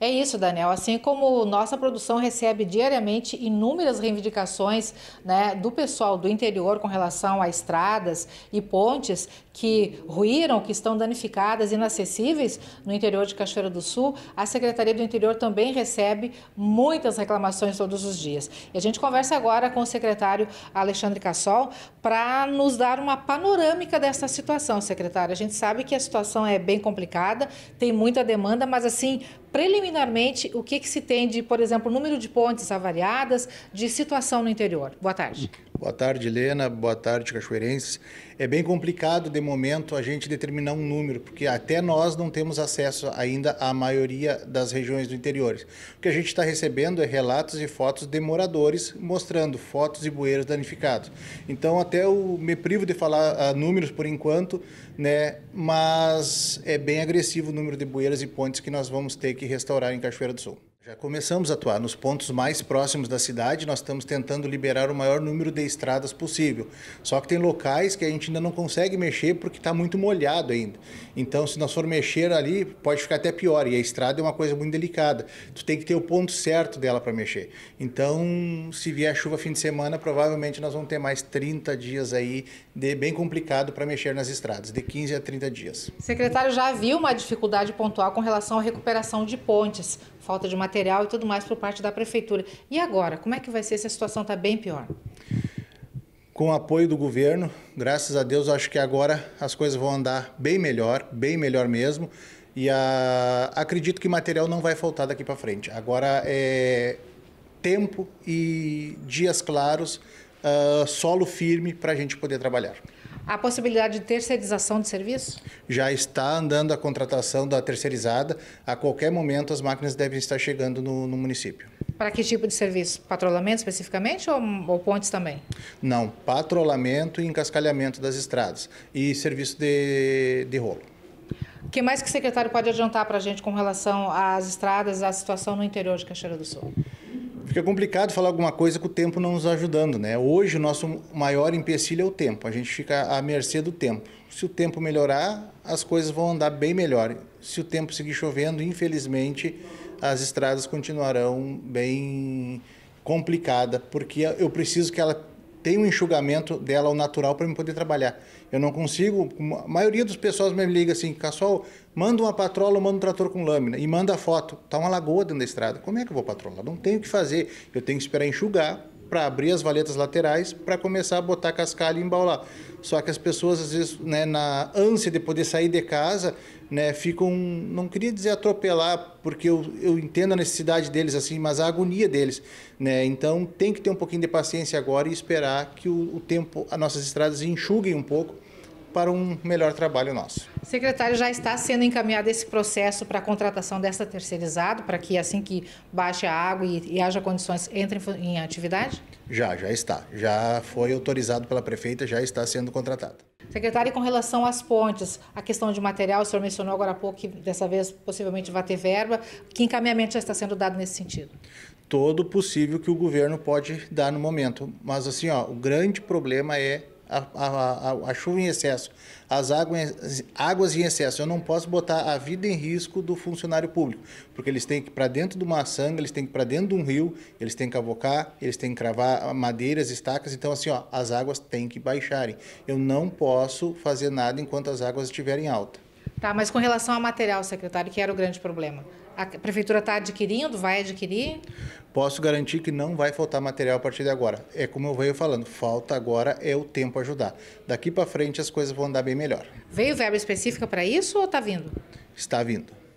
É isso, Daniel. Assim como nossa produção recebe diariamente inúmeras reivindicações né, do pessoal do interior com relação a estradas e pontes que ruíram, que estão danificadas, inacessíveis no interior de Cachoeira do Sul, a Secretaria do Interior também recebe muitas reclamações todos os dias. E a gente conversa agora com o secretário Alexandre Cassol para nos dar uma panorâmica dessa situação, secretário. A gente sabe que a situação é bem complicada, tem muita demanda, mas assim, preliminarmente o que, que se tem de, por exemplo, número de pontes avariadas, de situação no interior. Boa tarde. Boa tarde, Helena. Boa tarde, cachoeirenses. É bem complicado, de momento, a gente determinar um número, porque até nós não temos acesso ainda à maioria das regiões do interior. O que a gente está recebendo é relatos e fotos de moradores mostrando fotos e bueiros danificados. Então, até eu me privo de falar ah, números por enquanto, né? mas é bem agressivo o número de bueiras e pontes que nós vamos ter que restaurar em Cachoeira do Sul. Já começamos a atuar nos pontos mais próximos da cidade, nós estamos tentando liberar o maior número de estradas possível. Só que tem locais que a gente ainda não consegue mexer porque está muito molhado ainda. Então, se nós for mexer ali, pode ficar até pior. E a estrada é uma coisa muito delicada. Tu tem que ter o ponto certo dela para mexer. Então, se vier chuva fim de semana, provavelmente nós vamos ter mais 30 dias aí de bem complicado para mexer nas estradas, de 15 a 30 dias. O secretário já viu uma dificuldade pontual com relação à recuperação de pontes falta de material e tudo mais por parte da prefeitura. E agora, como é que vai ser se a situação está bem pior? Com o apoio do governo, graças a Deus, acho que agora as coisas vão andar bem melhor, bem melhor mesmo. E a... Ah, acredito que material não vai faltar daqui para frente. Agora é tempo e dias claros uh, solo firme para a gente poder trabalhar. A possibilidade de terceirização de serviço? Já está andando a contratação da terceirizada. A qualquer momento as máquinas devem estar chegando no, no município. Para que tipo de serviço? Patrulhamento especificamente ou, ou, pontes também? Não, patrulhamento e encascalhamento das estradas e serviço de, de rolo. O que mais que o secretário pode adiantar para a gente com relação às estradas, à situação no interior de Caxeira do Sul? Fica complicado falar alguma coisa com o tempo não nos ajudando, né? Hoje o nosso maior empecilho é o tempo. A gente fica à mercê do tempo. Se o tempo melhorar, as coisas vão andar bem melhor. Se o tempo seguir chovendo, infelizmente, as estradas continuarão bem complicada, porque eu preciso que ela tem um enxugamento dela ao natural para eu poder trabalhar. Eu não consigo, a maioria dos pessoas me liga assim, Cassol, manda uma patrola, manda um trator com lâmina e manda foto. Tá uma lagoa dentro da estrada. Como é que eu vou patrolar? Não tenho o que fazer. Eu tenho que esperar enxugar para abrir as valetas laterais para começar a botar cascalho e embaular. Só que as pessoas, às vezes, né, na ânsia de poder sair de casa, né, ficam, não queria dizer atropelar, porque eu, eu entendo a necessidade deles assim, mas a agonia deles. Né? Então tem que ter um pouquinho de paciência agora e esperar que o, o tempo, as nossas estradas enxuguem um pouco para um melhor trabalho nosso. Secretário, já está sendo encaminhado esse processo para a contratação dessa terceirizado, para que assim que baixe a água e, e haja condições, entre em, em atividade? Já, já está. Já foi autorizado pela prefeita, já está sendo contratado. Secretário, com relação às pontes, a questão de material, o senhor mencionou agora há pouco que dessa vez possivelmente vai ter verba. Que encaminhamento já está sendo dado nesse sentido? Todo possível que o governo pode dar no momento. Mas assim, ó, o grande problema é a, a, a, a, chuva em excesso, as águas, águas em excesso. Eu não posso botar a vida em risco do funcionário público, porque eles têm que ir para dentro de uma sanga, eles têm que ir para dentro de um rio, eles têm que cavocar, eles têm que cravar madeiras, estacas. Então, assim, ó, as águas têm que baixarem. Eu não posso fazer nada enquanto as águas estiverem altas. Tá, mas com relação ao material, secretário, que era o grande problema, a prefeitura está adquirindo, vai adquirir? Posso garantir que não vai faltar material a partir de agora. É como eu venho falando, falta agora é o tempo ajudar. Daqui para frente as coisas vão andar bem melhor. Veio verba específica para isso ou está vindo? Está vindo.